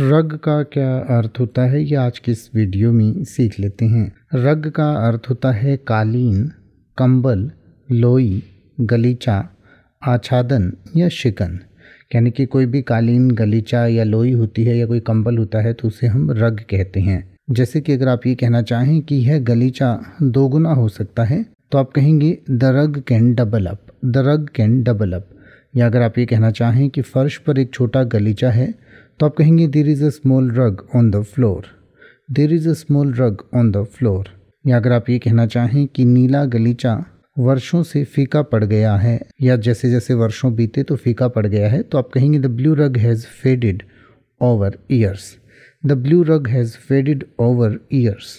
रग का क्या अर्थ होता है ये आज के इस वीडियो में सीख लेते हैं रग का अर्थ होता है कालीन कंबल लोई गलीचा आच्छादन या शिकन यानी कि कोई भी कालीन गलीचा या लोई होती है या कोई कंबल होता है तो उसे हम रग कहते हैं जैसे कि अगर आप ये कहना चाहें कि यह गलीचा दोगुना हो सकता है तो आप कहेंगे the rug can double up the rug can double up या अगर आप ये कहना चाहें कि फ़र्श पर एक छोटा गलीचा है तो आप कहेंगे there is a small rug on the floor there is a small rug on the floor या अगर आप ये कहना चाहें कि नीला गलीचा वर्षों से फीका पड़ गया है या जैसे जैसे वर्षों बीते तो फीका पड़ गया है तो आप कहेंगे the blue rug has faded over years the blue rug has faded over years